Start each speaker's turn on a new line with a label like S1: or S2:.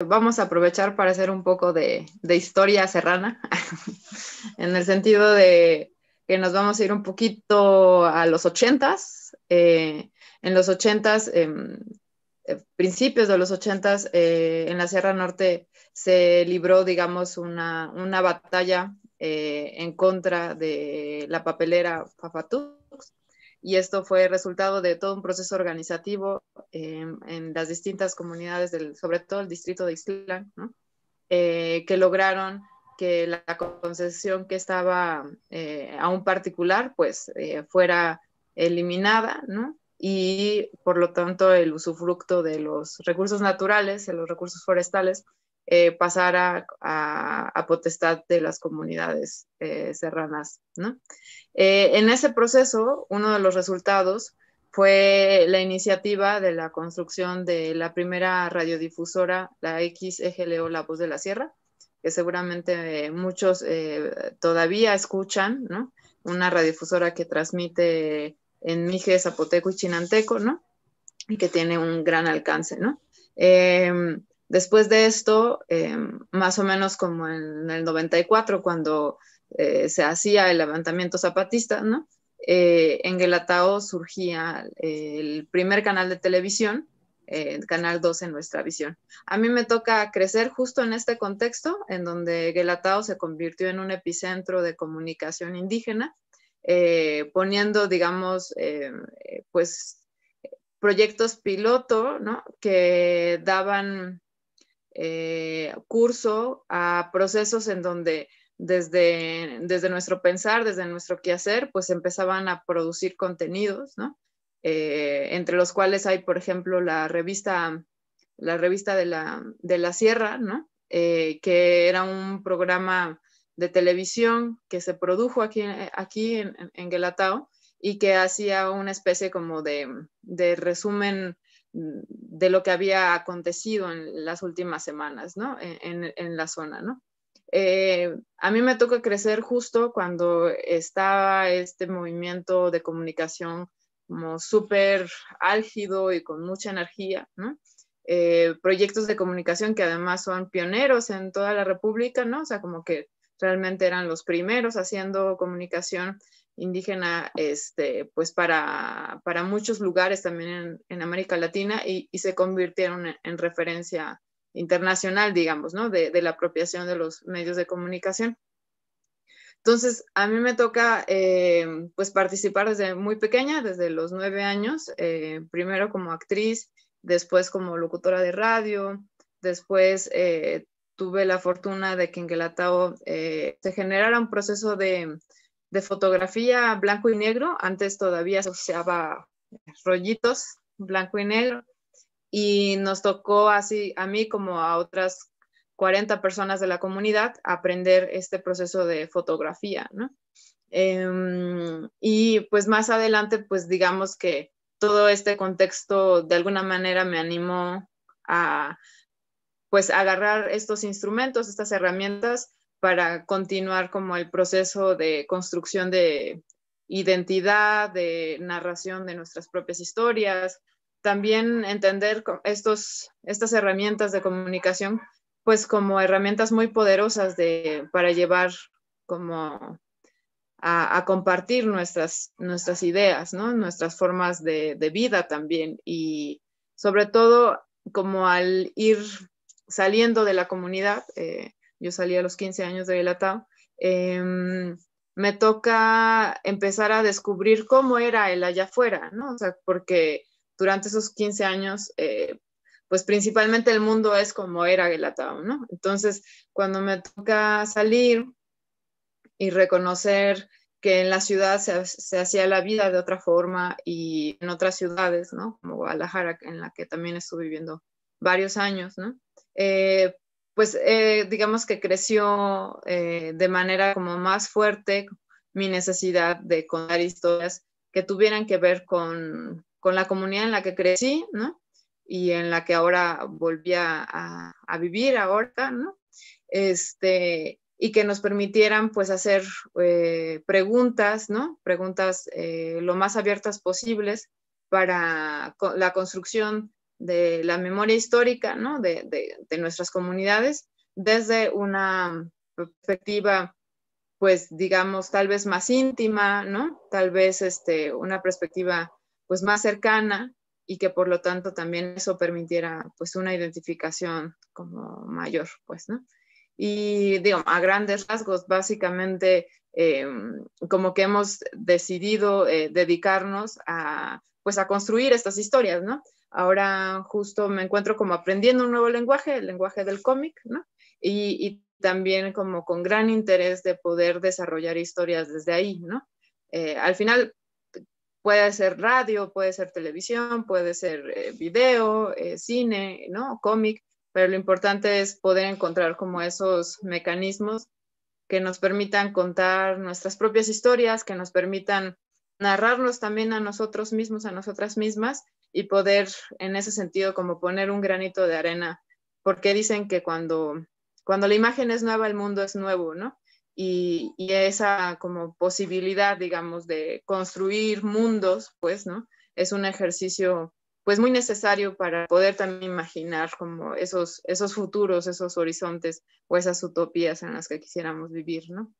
S1: vamos a aprovechar para hacer un poco de, historia serrana, en el sentido de que nos vamos a ir un poquito a los ochentas. Eh, en los ochentas, em, eh, principios de los ochentas, eh, en la Sierra Norte se libró, digamos, una, una batalla en contra de la papelera Fafatú, y esto fue resultado de todo un proceso organizativo eh, en las distintas comunidades, del, sobre todo el distrito de Isla, eh, que lograron que la concesión que estaba eh, a un particular pues fuera eliminada, ¿no? Y por lo tanto el usufructo de los recursos naturales, de los recursos forestales, eh, pasar a, potestad de las comunidades eh, serranas. ¿no? Eh, en ese proceso, uno de los resultados fue la iniciativa de la construcción de la primera radiodifusora, la XEGLO La Voz de la Sierra, que seguramente muchos todavía escuchan, ¿no? una radiodifusora que transmite en Mije, Zapoteco y Chinanteco, ¿no? y que tiene un gran alcance. ¿no? Em, Después de esto, em, más o menos como en el 94, cuando eh, se hacía el levantamiento zapatista, eh, en Guelatao surgía eh, el primer canal de televisión, el Canal 2 en nuestra visión. A mí me toca crecer justo en este contexto, en donde Guelatao se convirtió en un epicentro de comunicación indígena, poniendo, digamos, pues proyectos piloto, ¿no? Que daban eh, curso a procesos en donde desde, desde nuestro pensar, desde nuestro quehacer, pues empezaban a producir contenidos, ¿no? Eh, entre los cuales hay, por ejemplo, la revista, la revista de la, de la Sierra, ¿no? Eh, que era un programa de televisión que se produjo aquí, aquí en, en Guelatao y que hacía una especie como de, de resumen Mm, de lo que había acontecido en las últimas semanas, ¿no? E-, en, la zona, ¿no? Eh, a mí me tocó crecer justo cuando estaba este movimiento de comunicación como súper álgido y con mucha energía, eh, proyectos de comunicación que además son pioneros en toda la República, ¿no? O sea, como que realmente eran los primeros haciendo comunicación indígena, este, pues para, para muchos lugares también en, América Latina y, se convirtieron en, referencia internacional, digamos, ¿no? De, la apropiación de los medios de comunicación. Entonces, a mí me toca, eh, pues, participar desde muy pequeña, desde los nueve años, eh, primero como actriz, después como locutora de radio, después eh, tuve la fortuna de que en Guelatao se generara un proceso de, de fotografía blanco y negro, antes todavía se usaba rollitos blanco y negro, y nos tocó así a mí como a otras 40 personas de la comunidad aprender este proceso de fotografía, ¿no? Em, y pues más adelante, pues digamos que todo este contexto de alguna manera me animó a pues agarrar estos instrumentos, estas herramientas para continuar como el proceso de construcción de identidad, de narración de nuestras propias historias, también entender estos, estas herramientas de comunicación, pues como herramientas muy poderosas para llevar como a, compartir nuestras, nuestras ideas, ¿no? nuestras formas de, vida también y sobre todo como al ir saliendo de la comunidad, eh, yo salí a los 15 años de El eh, em, me toca empezar a descubrir cómo era el allá afuera, ¿no? O sea, porque durante esos 15 años, eh, pues principalmente el mundo es como era Guelatao, ¿no? Entonces, cuando me toca salir y reconocer que en la ciudad se, hacía la vida de otra forma y en otras ciudades, ¿no? Como Guadalajara, en la que también estuve viviendo varios años, ¿no? Eh, pues eh, digamos que creció eh, de manera como más fuerte mi necesidad de contar historias que tuvieran que ver con, la comunidad en la que crecí, ¿no? Y en la que ahora volvía a, vivir ahora, ¿no? Este, y que nos permitieran pues hacer eh, preguntas, ¿no? Preguntas lo más abiertas posibles para la construcción de la memoria histórica ¿no? de, nuestras comunidades desde una perspectiva, pues digamos, tal vez más íntima, ¿no? Tal vez este, una perspectiva pues más cercana y que por lo tanto también eso permitiera pues una identificación como mayor, pues, ¿no? Y digo, a grandes rasgos, básicamente, eh, como que hemos decidido eh, dedicarnos a pues a construir estas historias, ¿no? Ahora justo me encuentro como aprendiendo un nuevo lenguaje, el lenguaje del cómic, ¿no? Y, también como con gran interés de poder desarrollar historias desde ahí, ¿no? Eh, al final puede ser radio, puede ser televisión, puede ser eh, video, eh, cine, ¿no? Cómic, pero lo importante es poder encontrar como esos mecanismos que nos permitan contar nuestras propias historias, que nos permitan Narrarnos también a nosotros mismos, a nosotras mismas y poder en ese sentido como poner un granito de arena, porque dicen que cuando, cuando la imagen es nueva, el mundo es nuevo, ¿no? Y, esa como posibilidad, digamos, de construir mundos, pues, ¿no? Es un ejercicio pues muy necesario para poder también imaginar como esos, esos futuros, esos horizontes o esas utopías en las que quisiéramos vivir, ¿no?